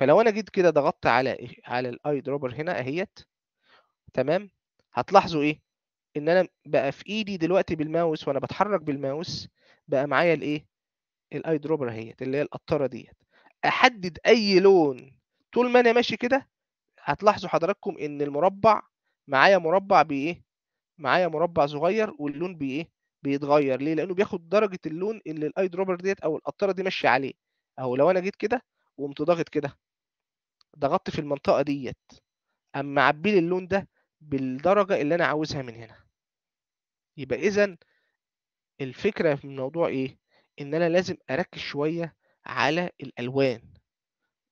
فلو انا جيت كده ضغطت على إيه؟ على الاي دروبر هنا اهيت تمام هتلاحظوا ايه ان انا بقى في ايدي دلوقتي بالماوس وانا بتحرك بالماوس بقى معايا الايه الاي دروبر اهيت اللي هي القطاره ديت احدد اي لون طول ما انا ماشي كده هتلاحظوا حضراتكم ان المربع معايا مربع بايه معايا مربع صغير واللون بايه بيتغير ليه لانه بياخد درجه اللون اللي الاي دروبر ديت او القطاره دي ماشيه عليه اهو لو انا جيت كده وقمت ضاغط كده ضغطت في المنطقه ديت اما عبيل اللون ده بالدرجه اللي انا عاوزها من هنا يبقى اذا الفكره في الموضوع ايه ان انا لازم اركز شويه على الالوان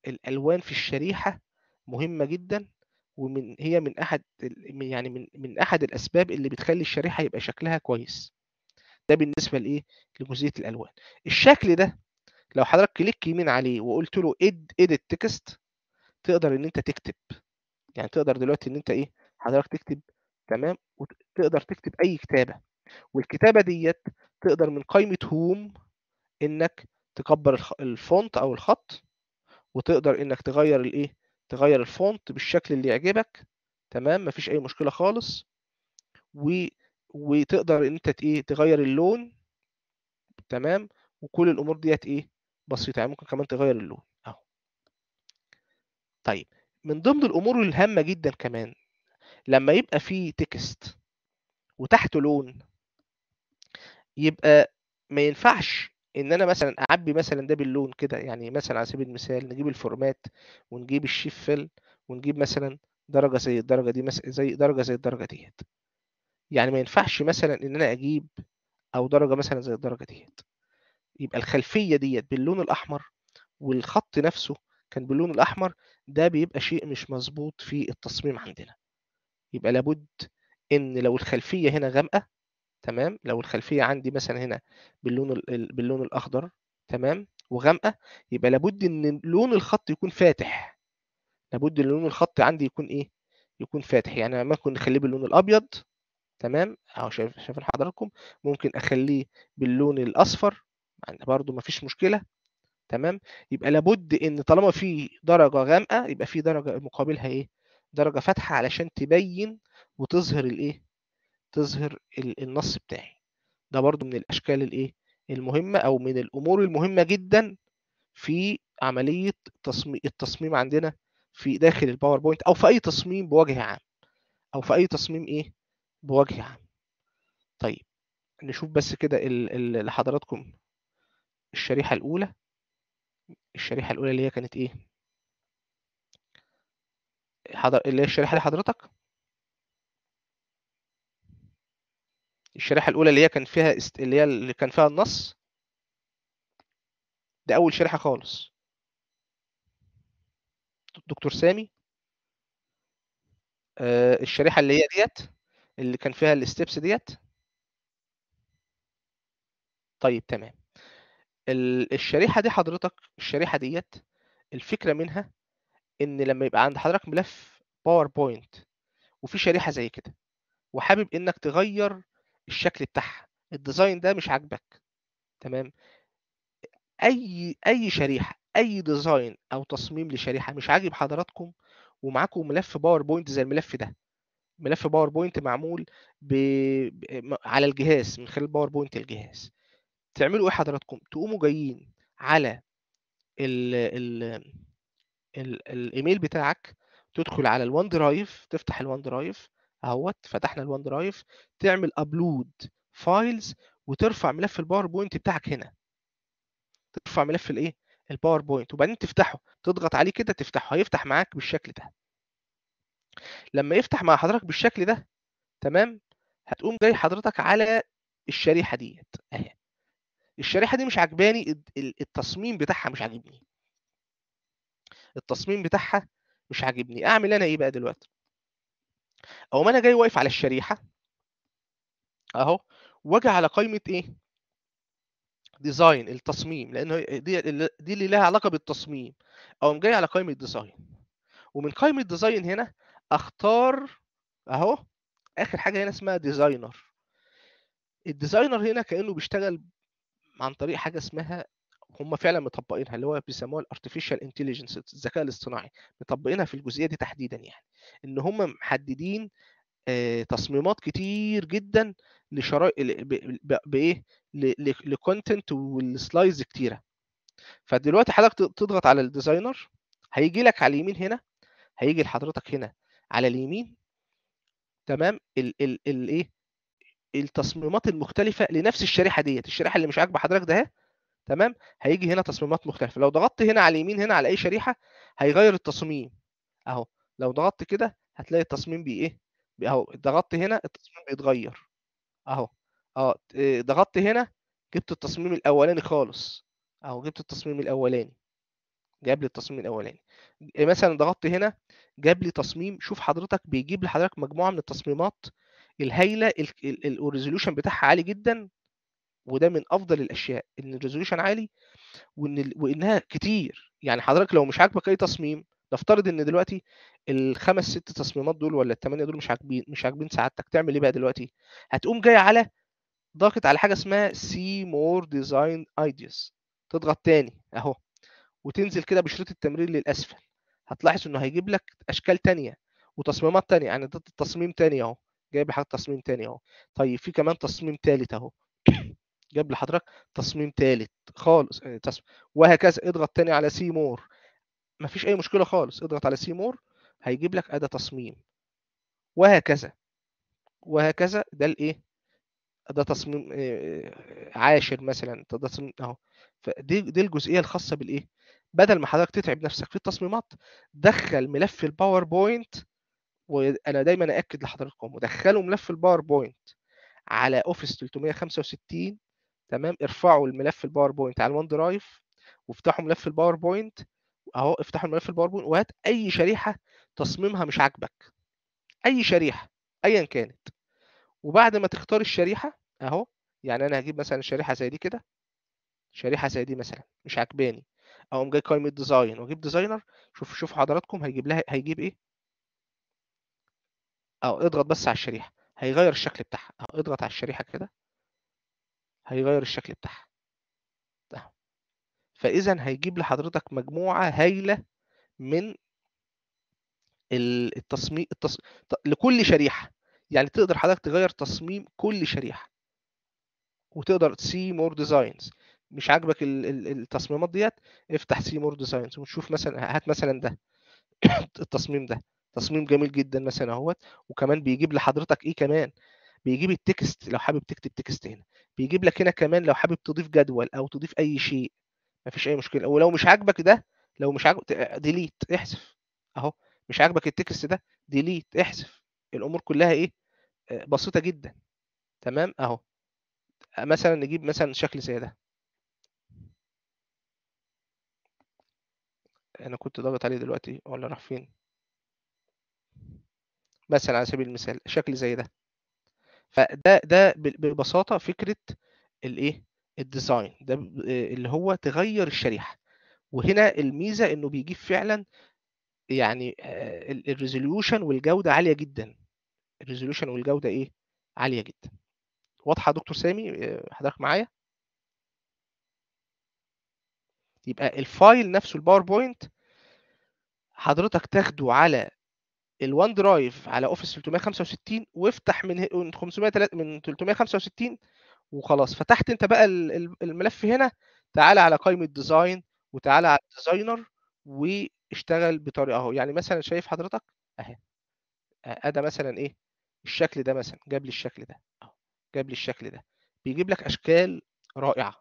الالوان في الشريحه مهمه جدا ومن هي من احد يعني من من احد الاسباب اللي بتخلي الشريحه يبقى شكلها كويس ده بالنسبه لايه لجزئيه الالوان الشكل ده لو حضرتك كليك يمين عليه وقلت له اد إد تكست تقدر ان انت تكتب يعني تقدر دلوقتي ان انت ايه حضرتك تكتب تمام وتقدر تكتب اي كتابه والكتابه ديت تقدر من قائمه هوم انك تكبر الفونت او الخط وتقدر انك تغير الايه تغير الفونت بالشكل اللي يعجبك تمام مفيش اي مشكله خالص و... وتقدر انت ايه تغير اللون تمام وكل الامور ديت ايه بسيطه يعني ممكن كمان تغير اللون طيب من ضمن الامور الهامه جدا كمان لما يبقى في تكست وتحته لون يبقى ما ينفعش ان انا مثلا اعبي مثلا ده باللون كده يعني مثلا على سبيل المثال نجيب الفورمات ونجيب الشيف فيل ونجيب مثلا درجه زي الدرجه دي مثلا زي درجه زي الدرجه ديت يعني ما ينفعش مثلا ان انا اجيب او درجه مثلا زي الدرجه ديت يبقى الخلفيه ديت باللون الاحمر والخط نفسه كان باللون الاحمر ده بيبقى شيء مش مظبوط في التصميم عندنا يبقى لابد ان لو الخلفيه هنا غامقه تمام لو الخلفيه عندي مثلا هنا باللون باللون الاخضر تمام وغامقه يبقى لابد ان لون الخط يكون فاتح لابد ان لون الخط عندي يكون ايه يكون فاتح يعني ممكن نخليه باللون الابيض تمام اهو شايف شايفين حضراتكم ممكن اخليه باللون الاصفر يعني برضو مفيش مشكله تمام يبقى لابد ان طالما في درجه غامقه يبقى في درجه مقابلها ايه درجه فاتحه علشان تبين وتظهر الايه تظهر النص بتاعي ده برضو من الاشكال الايه المهمه او من الامور المهمه جدا في عمليه تصميم التصميم عندنا في داخل الباوربوينت او في اي تصميم بوجه عام او في اي تصميم ايه بوجه عام طيب نشوف بس كده لحضراتكم الشريحه الاولى الشريحه الاولى اللي هي كانت ايه حضر... اللي هي الشريحه دي حضرتك الشريحه الاولى اللي هي كان فيها است... اللي هي اللي كان فيها النص ده اول شريحه خالص دكتور سامي آه الشريحه اللي هي ديت اللي كان فيها الستبس ديت طيب تمام الشريحه دي حضرتك الشريحه ديت الفكره منها ان لما يبقى عند حضرتك ملف باوربوينت وفي شريحه زي كده وحابب انك تغير الشكل بتاعها الديزاين ده مش عاجبك تمام اي اي شريحه اي ديزاين او تصميم لشريحه مش عاجب حضراتكم ومعاكم ملف باوربوينت زي الملف ده ملف باوربوينت معمول ب... على الجهاز من خلال باوربوينت الجهاز تعملوا إيه حضراتكم؟ تقوموا جايين على ال ال الإيميل بتاعك تدخل على الون درايف تفتح الون درايف أهوت فتحنا الون درايف تعمل أبلود فايلز وترفع ملف الباوربوينت بتاعك هنا ترفع ملف الإيه؟ الباوربوينت وبعدين تفتحه تضغط عليه كده تفتحه هيفتح معاك بالشكل ده لما يفتح مع حضرتك بالشكل ده تمام هتقوم جاي حضرتك على الشريحه ديت اهي الشريحه دي مش عجباني التصميم بتاعها مش عاجبني التصميم بتاعها مش عاجبني اعمل انا ايه بقى دلوقتي او انا جاي واقف على الشريحه اهو واجي على قائمه ايه ديزاين التصميم لان دي دي اللي لها علاقه بالتصميم او جاي على قائمه ديزاين ومن قائمه ديزاين هنا اختار اهو اخر حاجه هنا اسمها ديزاينر الديزاينر هنا كانه بيشتغل عن طريق حاجه اسمها هم فعلا مطبقينها اللي هو بيسموها الارتفيشال انتليجنس الذكاء الاصطناعي مطبقينها في الجزئيه دي تحديدا يعني ان هم محددين آه، تصميمات كتير جدا لشرائح بايه لكونتنت والسلايز كتيره فدلوقتي حضرتك تضغط على الديزاينر هيجي لك على اليمين هنا هيجي لحضرتك هنا على اليمين تمام الايه التصميمات المختلفه لنفس الشريحه ديت الشريحه اللي مش عاجبه حضرتك ده تمام هيجي هنا تصميمات مختلفه لو ضغطت هنا على اليمين هنا على اي شريحه هيغير التصميم اهو لو ضغطت كده هتلاقي التصميم بايه اهو ضغطت هنا التصميم بيتغير اهو آه،, اه ضغطت هنا جبت التصميم الاولاني خالص اهو جبت التصميم الاولاني جاب لي التصميم الاولاني مثلا ضغطت هنا جاب لي تصميم شوف حضرتك بيجيب لحضرتك مجموعه من التصميمات الهايله الريزوليوشن بتاعها عالي جدا وده من افضل الاشياء ان الريزوليوشن عالي وان وانها كتير يعني حضرتك لو مش عاجبك اي تصميم نفترض ان دلوقتي الخمس ست تصميمات دول ولا الثمانيه دول مش عاجبين مش عاجبين سعادتك تعمل ايه بقى دلوقتي هتقوم جاي على ضاغط على حاجه اسمها سي مور ديزاين ايدياز تضغط تاني اهو وتنزل كده بشريط التمرير للاسفل هتلاحظ انه هيجيب لك اشكال تانية وتصميمات تانية يعني ده تصميم تاني اهو جايب لحضرتك تصميم تاني اهو طيب في كمان تصميم تالت اهو جاب لحضرتك تصميم تالت خالص آه، وهكذا اضغط تاني على سي مور مفيش اي مشكله خالص اضغط على سي مور هيجيب لك اداه تصميم وهكذا وهكذا ده الايه ده تصميم آه، آه، عاشر مثلا ده تصميم اهو فدي دي الجزئيه الخاصه بالايه بدل ما حضرتك تتعب نفسك في التصميمات دخل ملف الباوربوينت وانا دايما اكد لحضراتكم ودخلوا ملف الباوربوينت على اوفيس 365 تمام ارفعوا الملف الباوربوينت على الون درايف وافتحوا ملف الباوربوينت اهو افتحوا ملف الباوربوينت وهات اي شريحه تصميمها مش عاجبك اي شريحه ايا كانت وبعد ما تختار الشريحه اهو يعني انا هجيب مثلا شريحه زي دي كده شريحه زي دي مثلا مش عاجباني اقوم جاي قايمه ديزاين واجيب ديزاينر شوف شوف حضراتكم هيجيب لها هيجيب ايه اهو اضغط بس على الشريحه هيغير الشكل بتاعها اهو اضغط على الشريحه كده هيغير الشكل بتاعها فاذا هيجيب لحضرتك مجموعه هايله من التصميم التص... لكل شريحه يعني تقدر حضرتك تغير تصميم كل شريحه وتقدر سي مور ديزاينز مش عاجبك التصميمات ديت افتح سي مور ديزاينز وتشوف مثلا هات مثلا ده التصميم ده تصميم جميل جدا مثلا اهوت وكمان بيجيب لحضرتك ايه كمان بيجيب التكست لو حابب تكتب تكست هنا بيجيب لك هنا كمان لو حابب تضيف جدول او تضيف اي شيء مفيش اي مشكله ولو مش عاجبك ده لو مش عاجبك ديليت احذف اهو مش عاجبك التكست ده ديليت احذف الامور كلها ايه بسيطه جدا تمام اهو مثلا نجيب مثلا شكل زي ده انا كنت ضاغط عليه دلوقتي ولا راح فين مثلا على سبيل المثال شكل زي ده فده ده ببساطه فكره الايه الديزاين ده اللي هو تغير الشريحه وهنا الميزه انه بيجيب فعلا يعني آه، الريزوليوشن والجوده عاليه جدا الريزوليوشن والجوده ايه عاليه جدا واضحه يا دكتور سامي آه، حضرتك معايا يبقى الفايل نفسه الباوربوينت حضرتك تاخده على الوان درايف على اوفيس 365 وافتح من 500 من 365 وخلاص فتحت انت بقى الملف هنا تعالى على قائمه ديزاين وتعالى على ديزاينر واشتغل بطريقه اهو يعني مثلا شايف حضرتك اهي ده مثلا ايه الشكل ده مثلا جاب لي الشكل ده اهو جاب لي الشكل ده بيجيب لك اشكال رائعه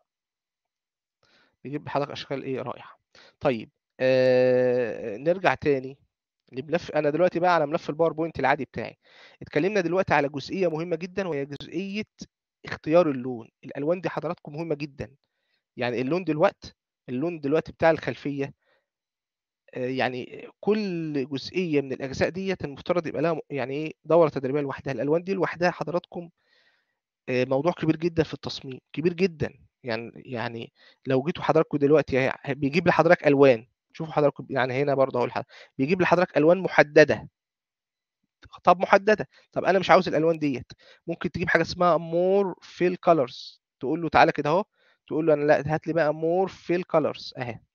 بيجيب لحضرتك اشكال ايه رائعه طيب آه نرجع تاني لملف انا دلوقتي بقى على ملف الباوربوينت العادي بتاعي اتكلمنا دلوقتي على جزئيه مهمه جدا وهي جزئيه اختيار اللون الالوان دي حضراتكم مهمه جدا يعني اللون دلوقتي اللون دلوقتي بتاع الخلفيه آه، يعني كل جزئيه من الاجزاء ديت المفترض يبقى لها يعني ايه دوره تدريبيه لوحدها الالوان دي لوحدها حضراتكم آه، موضوع كبير جدا في التصميم كبير جدا يعني يعني لو جيتوا حضراتكم دلوقتي بيجيب لحضرتك الوان شوفوا حضراتكم يعني هنا برضه اقول لحضرتك بيجيب لحضرتك الوان محدده طب محدده طب انا مش عاوز الالوان ديت ممكن تجيب حاجه اسمها مور فيل الكالرز تقول له تعالى كده اهو تقول له انا لا هات لي بقى مور فيل الكالرز اهي